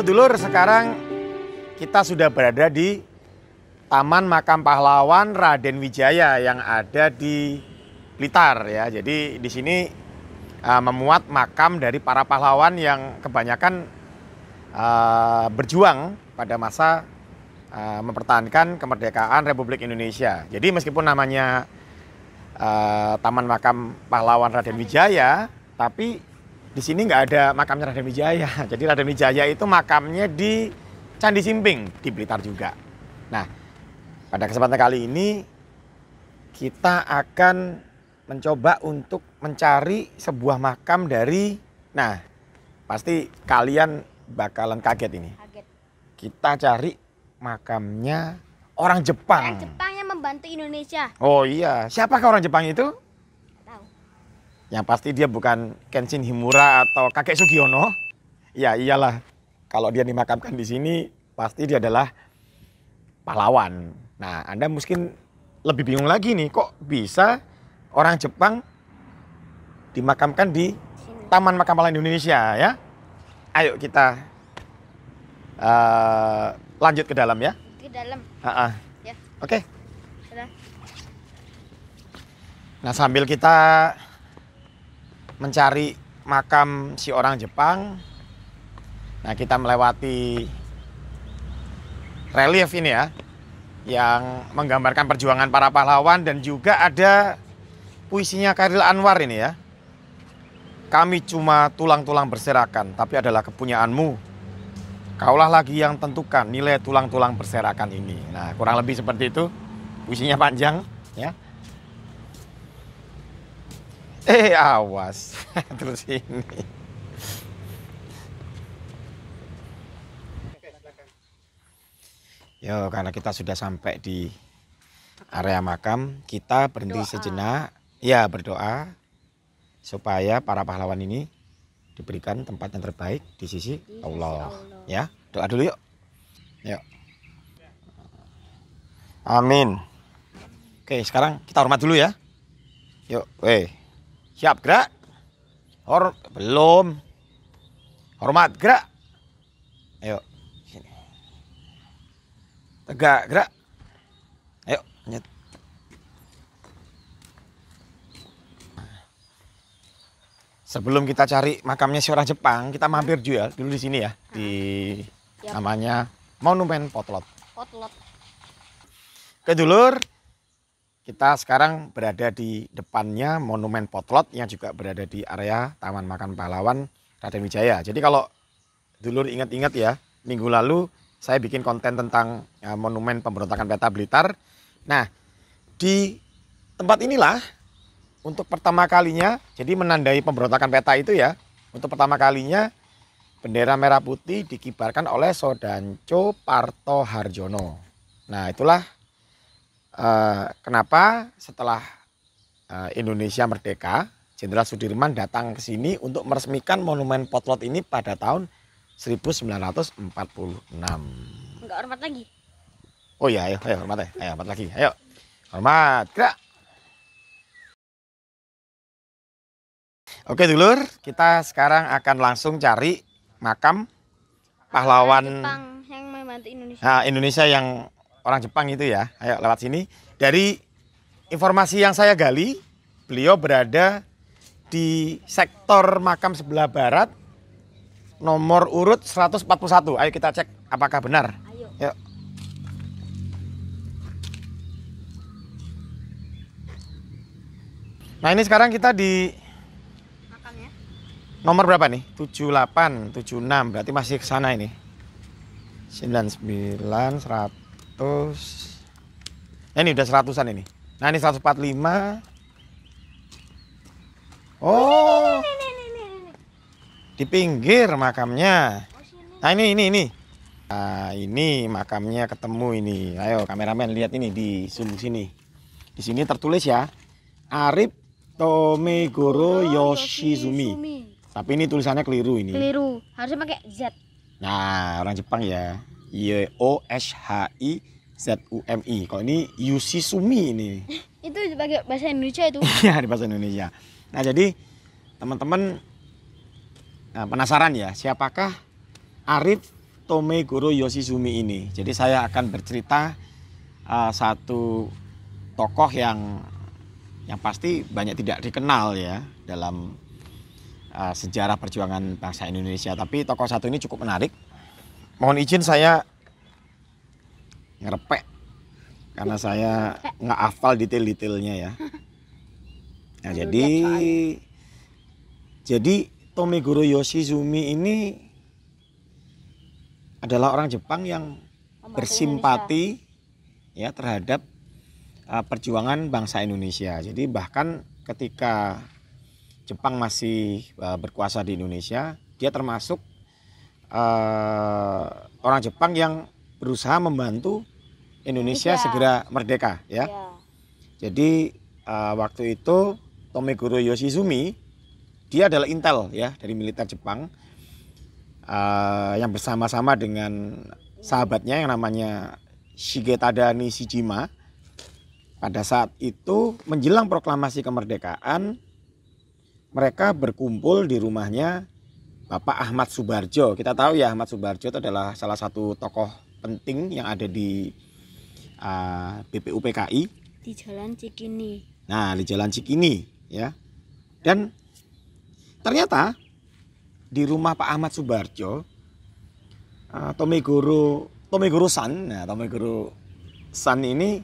dulur dulur, sekarang kita sudah berada di Taman Makam Pahlawan Raden Wijaya yang ada di Blitar ya. Jadi di sini uh, memuat makam dari para pahlawan yang kebanyakan uh, berjuang pada masa uh, mempertahankan kemerdekaan Republik Indonesia. Jadi meskipun namanya uh, Taman Makam Pahlawan Raden Wijaya, tapi di sini nggak ada makamnya Raden Wijaya. Jadi Raden Wijaya itu makamnya di Candi Simping di Blitar juga. Nah, pada kesempatan kali ini kita akan mencoba untuk mencari sebuah makam dari nah pasti kalian bakalan kaget ini. Kita cari makamnya orang Jepang. Orang Jepang yang membantu Indonesia. Oh iya, siapakah orang Jepang itu? Yang pasti dia bukan Kenshin Himura atau kakek Sugiono. Ya iyalah, kalau dia dimakamkan di sini pasti dia adalah pahlawan. Nah Anda mungkin lebih bingung lagi nih, kok bisa orang Jepang dimakamkan di Taman Makam Pahlawan Indonesia ya? Ayo kita uh, lanjut ke dalam ya. Ke dalam. Uh -uh. Oke. Okay. Nah sambil kita mencari makam si orang Jepang. Nah, kita melewati relief ini ya yang menggambarkan perjuangan para pahlawan dan juga ada puisinya Karil Anwar ini ya. Kami cuma tulang-tulang berserakan, tapi adalah kepunyaanmu. Kaulah lagi yang tentukan nilai tulang-tulang berserakan ini. Nah, kurang lebih seperti itu. Puisinya panjang, ya. Eh awas terus ini. Yo karena kita sudah sampai di area makam kita berhenti berdoa. sejenak ya berdoa supaya para pahlawan ini diberikan tempat yang terbaik di sisi, Allah. Allah ya doa dulu yuk yuk amin oke sekarang kita hormat dulu ya yuk weh Siap gerak? Hor belum. Hormat gerak. Ayo sini. Tegak gerak. Ayo nyet. Sebelum kita cari makamnya si orang Jepang, kita mampir juga ya, dulu di sini ya, di yep. namanya Monumen Potlot. Potlot. Kedulur, kita sekarang berada di depannya Monumen Potlot yang juga berada di area Taman Makan Pahlawan Raden Wijaya. Jadi kalau dulur ingat-ingat ya, minggu lalu saya bikin konten tentang ya, Monumen Pemberontakan Peta Blitar. Nah, di tempat inilah untuk pertama kalinya, jadi menandai pemberontakan peta itu ya, untuk pertama kalinya bendera merah putih dikibarkan oleh Sodanco Parto Harjono. Nah itulah Eh, kenapa setelah uh, Indonesia merdeka, Jenderal Sudirman datang ke sini untuk meresmikan monumen potlot ini pada tahun 1946. Enggak hormat lagi. Oh iya, ayo, ayo hormat, ya, ayo hormat lagi, ayo hormat, gerak. Oke dulur, kita sekarang akan langsung cari makam pahlawan Jepang yang membantu Indonesia. Nah, Indonesia yang orang Jepang itu ya. Ayo lewat sini. Dari informasi yang saya gali, beliau berada di sektor makam sebelah barat nomor urut 141. Ayo kita cek apakah benar. Ayo. Yuk. Nah, ini sekarang kita di ya? Nomor berapa nih? 78, 76. Berarti masih ke sana ini. 99, 100 100 nah, ini udah seratusan ini nah ini 145 oh di pinggir makamnya nah ini ini ini nah ini makamnya ketemu ini ayo kameramen lihat ini di sini di sini tertulis ya Arif Tomegoro Yoshizumi. Tapi ini tulisannya keliru ini. Keliru. Harusnya pakai Z. Nah, orang Jepang ya. Y O S H I Z U M I. Kalau ini Yusi Sumi ini. Itu pakai bahasa Indonesia itu. Iya, di bahasa Indonesia. Nah, jadi teman-teman nah, penasaran ya, siapakah Arif Tome Guru Yoshi Sumi ini? Jadi saya akan bercerita uh, satu tokoh yang yang pasti banyak tidak dikenal ya dalam uh, sejarah perjuangan bangsa Indonesia. Tapi tokoh satu ini cukup menarik mohon izin saya ngerepek karena saya nggak hafal detail-detailnya ya. Nah, jadi ya. jadi Tomiguro Yoshizumi ini adalah orang Jepang yang bersimpati ya terhadap uh, perjuangan bangsa Indonesia. Jadi bahkan ketika Jepang masih uh, berkuasa di Indonesia, dia termasuk uh, orang Jepang yang berusaha membantu Indonesia segera merdeka ya. ya. Jadi uh, waktu itu Tomiguro Yoshizumi dia adalah intel ya dari militer Jepang uh, yang bersama-sama dengan sahabatnya yang namanya Shigetada Nishijima pada saat itu menjelang proklamasi kemerdekaan mereka berkumpul di rumahnya Bapak Ahmad Subarjo. Kita tahu ya Ahmad Subarjo itu adalah salah satu tokoh penting yang ada di uh, ah, BPUPKI di Jalan Cikini. Nah, di Jalan Cikini ya. Dan ternyata di rumah Pak Ahmad Subarjo uh, Tommy Guru San, nah Guru San ini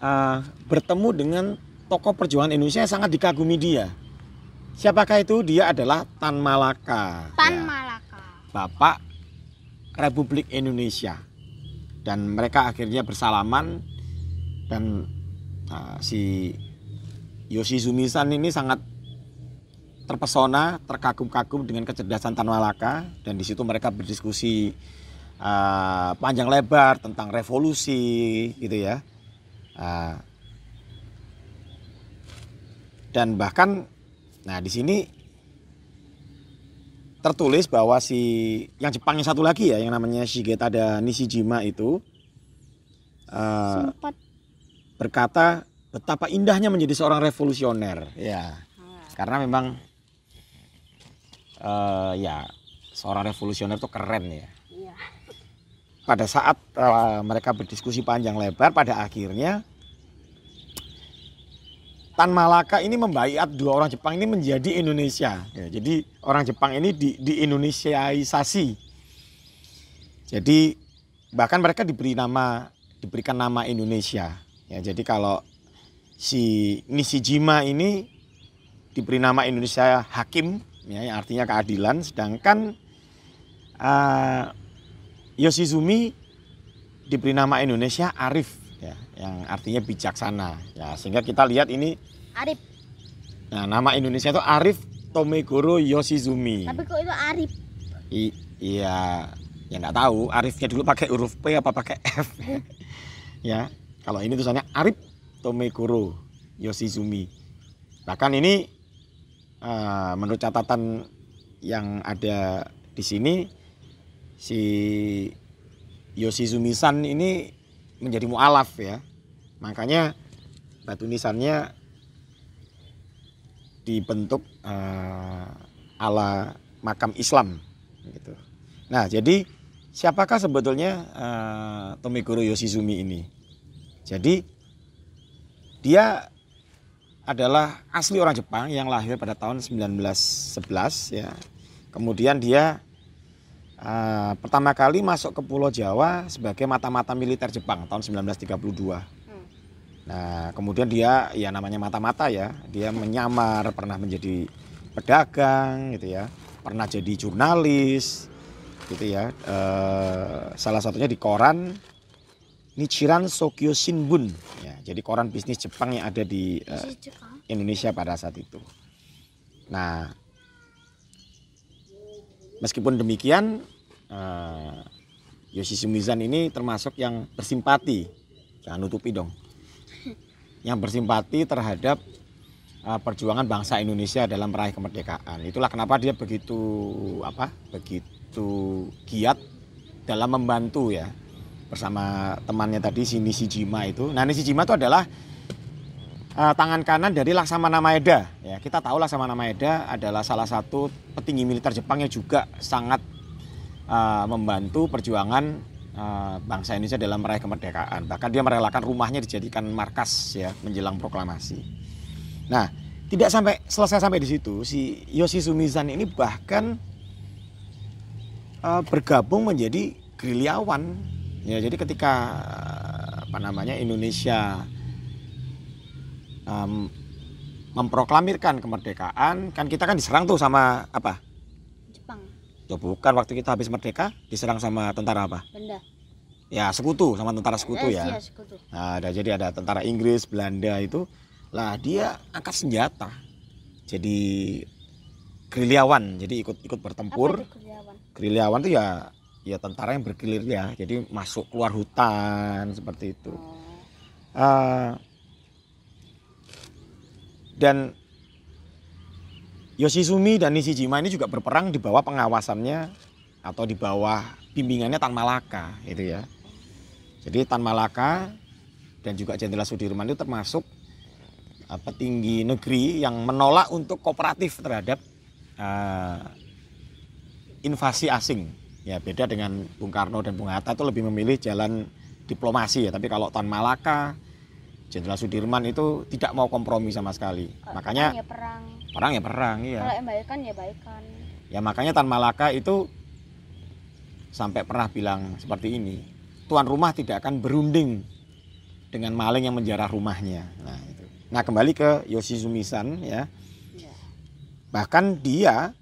uh, bertemu dengan tokoh perjuangan Indonesia yang sangat dikagumi dia Siapakah itu? Dia adalah Tan Malaka. Tan ya. Malaka. Bapak Republik Indonesia. Dan mereka akhirnya bersalaman dan nah, si Yoshi Zumisan ini sangat terpesona, terkagum-kagum dengan kecerdasan Tan Malaka dan di situ mereka berdiskusi uh, panjang lebar tentang revolusi gitu ya. Uh, dan bahkan Nah, di sini tertulis bahwa si yang Jepang yang satu lagi ya yang namanya Shigeta ada Nishijima itu uh, Sempat. berkata betapa indahnya menjadi seorang revolusioner ya iya. karena memang uh, ya seorang revolusioner itu keren ya. ya. Pada saat uh, mereka berdiskusi panjang lebar pada akhirnya Tan Malaka ini membaiat dua orang Jepang ini menjadi Indonesia. Ya, jadi orang Jepang ini di, di Indonesiaisasi. Jadi bahkan mereka diberi nama diberikan nama Indonesia. Ya, jadi kalau si Nishijima ini diberi nama Indonesia Hakim, ya, artinya keadilan, sedangkan uh, Yoshizumi diberi nama Indonesia Arif yang artinya bijaksana. Ya, sehingga kita lihat ini Arif. Nah, nama Indonesia itu Arif Tomegoro Yoshizumi. Tapi kok itu Arif? I, iya, ya nggak tahu Arifnya dulu pakai huruf P apa pakai F. ya, kalau ini tulisannya Arif Tomegoro Yoshizumi. Bahkan ini uh, menurut catatan yang ada di sini si Yoshizumi-san ini menjadi mualaf ya Makanya batu nisannya dibentuk uh, ala makam Islam gitu. Nah, jadi siapakah sebetulnya uh, eh, Tomiguro Yoshizumi ini? Jadi dia adalah asli orang Jepang yang lahir pada tahun 1911 ya. Kemudian dia uh, pertama kali masuk ke Pulau Jawa sebagai mata-mata militer Jepang tahun 1932. Nah, kemudian dia ya namanya mata-mata ya, dia menyamar, pernah menjadi pedagang gitu ya, pernah jadi jurnalis gitu ya. E, salah satunya di koran Nichiran Sokyo Shinbun ya. Jadi koran bisnis Jepang yang ada di e, Indonesia pada saat itu. Nah, meskipun demikian e, eh, Yoshishimizan ini termasuk yang bersimpati. Jangan nutupi dong yang bersimpati terhadap uh, perjuangan bangsa Indonesia dalam meraih kemerdekaan. Itulah kenapa dia begitu apa? begitu giat dalam membantu ya bersama temannya tadi Sini Sijima itu. Nah, ini Sijima itu adalah uh, tangan kanan dari Laksamana Maeda ya. Kita tahu Laksamana Maeda adalah salah satu petinggi militer Jepang yang juga sangat uh, membantu perjuangan Eh, bangsa Indonesia dalam meraih kemerdekaan. Bahkan dia merelakan rumahnya dijadikan markas ya menjelang proklamasi. Nah, tidak sampai selesai sampai di situ si Yoshi Sumizan ini bahkan uh, bergabung menjadi gerilyawan. Ya, jadi ketika uh, apa namanya Indonesia um, memproklamirkan kemerdekaan, kan kita kan diserang tuh sama apa? Tuh, bukan waktu kita habis merdeka diserang sama tentara apa? Benda. Ya sekutu sama tentara sekutu ya. sekutu. Nah, ada jadi ada tentara Inggris, Belanda itu lah dia angkat senjata. Jadi gerilyawan, jadi ikut ikut bertempur. Apa itu itu ya ya tentara yang berkilir ya. Jadi masuk keluar hutan seperti itu. Oh. Uh, dan Yoshizumi dan Nishijima ini juga berperang di bawah pengawasannya atau di bawah bimbingannya Tan Malaka itu ya. Jadi Tan Malaka dan juga Jenderal Sudirman itu termasuk apa tinggi negeri yang menolak untuk kooperatif terhadap uh, invasi asing. Ya beda dengan Bung Karno dan Bung Hatta itu lebih memilih jalan diplomasi ya. Tapi kalau Tan Malaka Jenderal Sudirman itu tidak mau kompromi sama sekali. Oh, makanya ya perang. Perang ya perang, iya. Kalau yang baikkan ya baikkan. Ya makanya Tan Malaka itu sampai pernah bilang seperti ini. Tuan rumah tidak akan berunding dengan maling yang menjarah rumahnya. Nah, itu. Nah, kembali ke Yoshizumi San ya. ya. Bahkan dia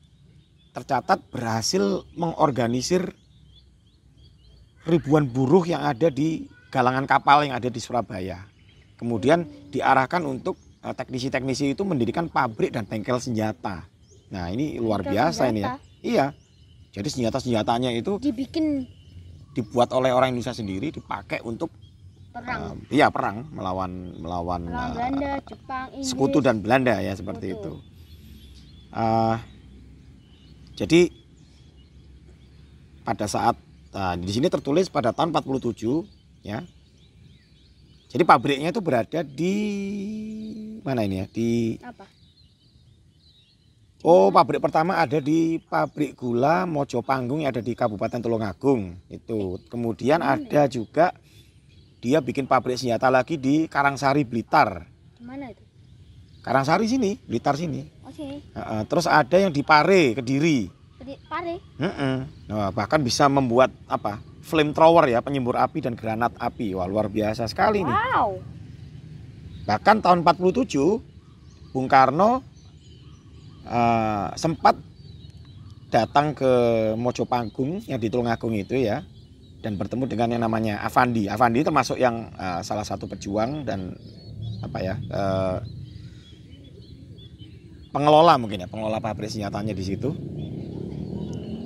tercatat berhasil mengorganisir ribuan buruh yang ada di galangan kapal yang ada di Surabaya kemudian diarahkan untuk eh, teknisi-teknisi itu mendirikan pabrik dan bengkel senjata. Nah ini luar biasa senjata. ini ya. Iya. Jadi senjata-senjatanya itu dibikin dibuat oleh orang Indonesia sendiri dipakai untuk perang. Uh, iya perang melawan melawan perang uh, Jepang, Inggris. Sekutu dan Belanda ya seperti sekutu. itu. Uh, jadi pada saat uh, di sini tertulis pada tahun 47 ya jadi pabriknya itu berada di mana ini ya? Di apa? Oh, pabrik pertama ada di pabrik gula Mojo Panggung yang ada di Kabupaten Tulungagung. Itu. Kemudian ada juga dia bikin pabrik senjata lagi di Karangsari Blitar. Mana itu? Karangsari sini, Blitar sini. Oke. Okay. terus ada yang di Pare, Kediri. Pare. Uh -uh. Nah, bahkan bisa membuat apa? Flame Thrower ya, penyembur api dan granat api. Wah, luar biasa sekali wow. nih. Bahkan tahun 47 Bung Karno uh, sempat datang ke Mojo Panggung yang di Tulungagung itu ya dan bertemu dengan yang namanya Avandi. Avandi termasuk yang uh, salah satu pejuang dan apa ya uh, pengelola mungkin ya pengelola pabrik senjatanya di situ.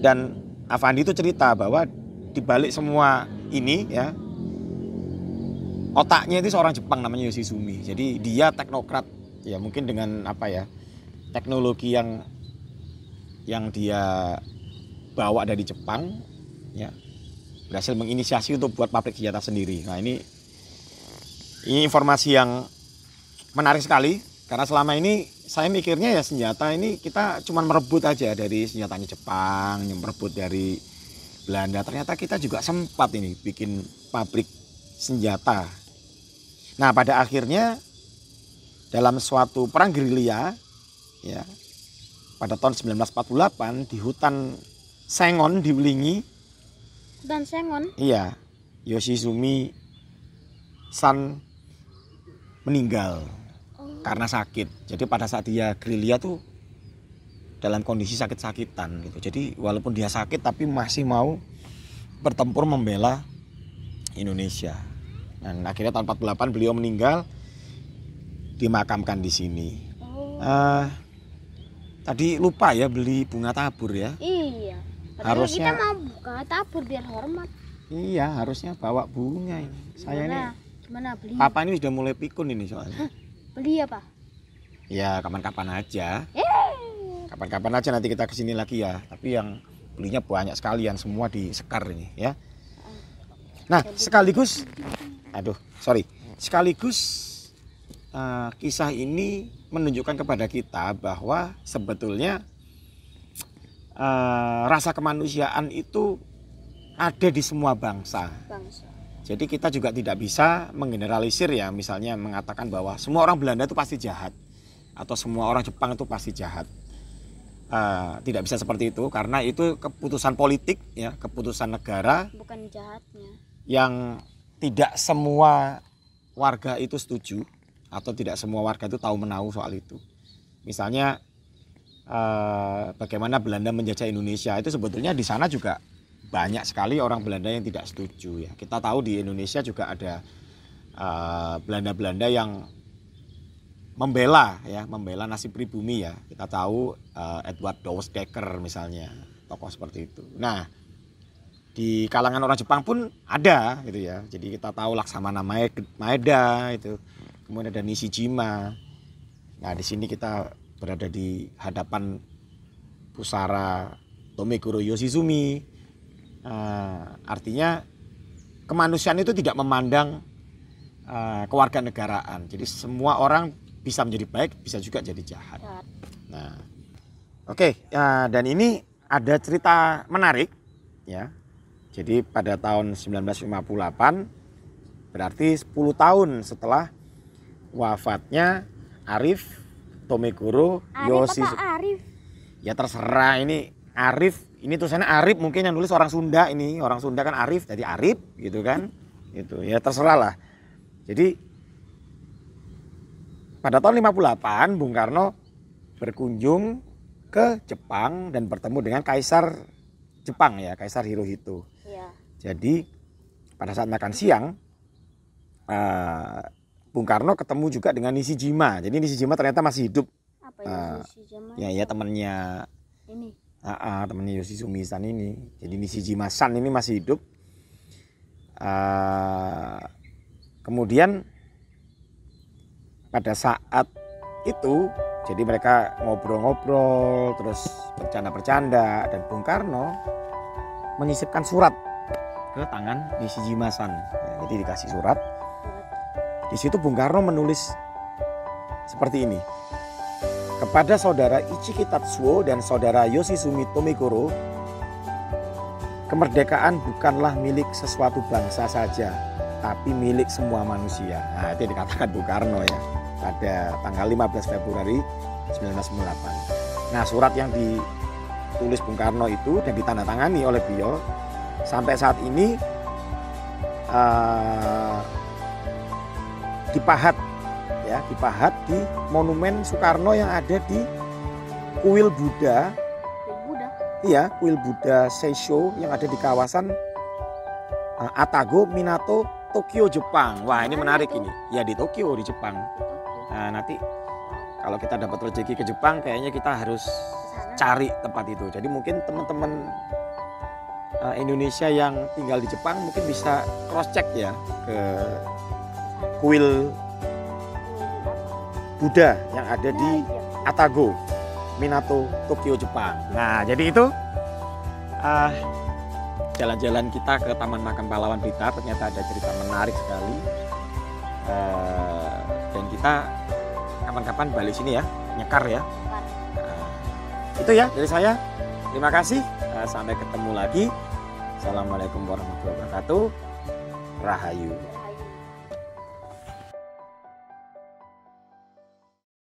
Dan Avandi itu cerita bahwa dibalik semua ini ya otaknya itu seorang Jepang namanya Yoshizumi jadi dia teknokrat ya mungkin dengan apa ya teknologi yang yang dia bawa dari Jepang ya berhasil menginisiasi untuk buat pabrik senjata sendiri nah ini ini informasi yang menarik sekali karena selama ini saya mikirnya ya senjata ini kita cuma merebut aja dari senjatanya Jepang, yang merebut dari Belanda ternyata kita juga sempat ini bikin pabrik senjata. Nah pada akhirnya dalam suatu perang gerilya ya pada tahun 1948 di hutan Sengon di Wlingi. Hutan Sengon? Iya. Yoshizumi San meninggal oh. karena sakit. Jadi pada saat dia gerilya tuh dalam kondisi sakit-sakitan gitu. Jadi walaupun dia sakit tapi masih mau bertempur membela Indonesia. Dan akhirnya tahun 48 beliau meninggal dimakamkan di sini. Oh. Uh, tadi lupa ya beli bunga tabur ya. Iya. harusnya kita mau buka tabur biar hormat. Iya, harusnya bawa bunga ini. Saya ini gimana beli? Papa ini sudah mulai pikun ini soalnya. beli apa? Ya, kapan-kapan aja. Eh? kapan-kapan aja nanti kita kesini lagi ya tapi yang belinya banyak sekalian semua di Sekar ini ya nah sekaligus aduh sorry sekaligus uh, kisah ini menunjukkan kepada kita bahwa sebetulnya uh, rasa kemanusiaan itu ada di semua bangsa. jadi kita juga tidak bisa menggeneralisir ya misalnya mengatakan bahwa semua orang Belanda itu pasti jahat atau semua orang Jepang itu pasti jahat uh, tidak bisa seperti itu karena itu keputusan politik ya keputusan negara bukan jahatnya yang tidak semua warga itu setuju atau tidak semua warga itu tahu menahu soal itu misalnya uh, bagaimana Belanda menjajah Indonesia itu sebetulnya di sana juga banyak sekali orang Belanda yang tidak setuju ya kita tahu di Indonesia juga ada eh, Belanda-Belanda uh, Belanda -Belanda yang membela ya membela nasib pribumi ya kita tahu uh, Edward Dawes Decker misalnya tokoh seperti itu nah di kalangan orang Jepang pun ada gitu ya jadi kita tahu Laksamana Maeda itu kemudian ada Nishijima nah di sini kita berada di hadapan pusara Tomekuro Yoshizumi uh, artinya kemanusiaan itu tidak memandang uh, kewarganegaraan jadi semua orang bisa menjadi baik bisa juga jadi jahat ya. nah oke okay, ya, uh, dan ini ada cerita menarik ya jadi pada tahun 1958 berarti 10 tahun setelah wafatnya Arif Tomekuro Yosi Arif ya terserah ini Arif ini tulisannya Arif mungkin yang nulis orang Sunda ini orang Sunda kan Arif jadi Arif gitu kan itu ya terserah lah jadi pada tahun 58 Bung Karno berkunjung ke Jepang dan bertemu dengan kaisar Jepang ya, kaisar Hirohito. Ya. Jadi pada saat makan siang uh, Bung Karno ketemu juga dengan Nishijima. Jadi Nishijima ternyata masih hidup. Apa ya uh, Ya ya temannya ini. Uh, uh, temannya Yoshizumi San ini. Jadi Nishijima San ini masih hidup. Uh, kemudian pada saat itu jadi mereka ngobrol-ngobrol, terus bercanda-bercanda, dan Bung Karno menyisipkan surat ke tangan Nishi Jimasan. Ya, jadi dikasih surat. Di situ Bung Karno menulis seperti ini. Kepada saudara Ichiki Tatsuo dan saudara Yoshizumi Tomigoro kemerdekaan bukanlah milik sesuatu bangsa saja, tapi milik semua manusia. Nah, itu dikatakan Bung Karno ya pada tanggal 15 Februari 1998. Nah surat yang ditulis Bung Karno itu dan ditandatangani oleh beliau sampai saat ini uh, dipahat ya dipahat di monumen Soekarno yang ada di kuil Buddha, Buddha. iya kuil Buddha Seisho yang ada di kawasan eh, Atago Minato Tokyo Jepang wah ini menarik ini ya di Tokyo di Jepang Nah, nanti kalau kita dapat rezeki ke Jepang kayaknya kita harus cari tempat itu. Jadi mungkin teman-teman eh, Indonesia yang tinggal di Jepang mungkin bisa cross check ya ke kuil Buddha yang ada di Atago, Minato, Tokyo, Jepang. Nah, jadi itu uh, jalan-jalan kita ke Taman Makan Pahlawan Blitar ternyata ada cerita menarik sekali. Uh, kita kapan-kapan balik sini ya nyekar ya nah, itu ya dari saya terima kasih nah, sampai ketemu lagi assalamualaikum warahmatullahi wabarakatuh rahayu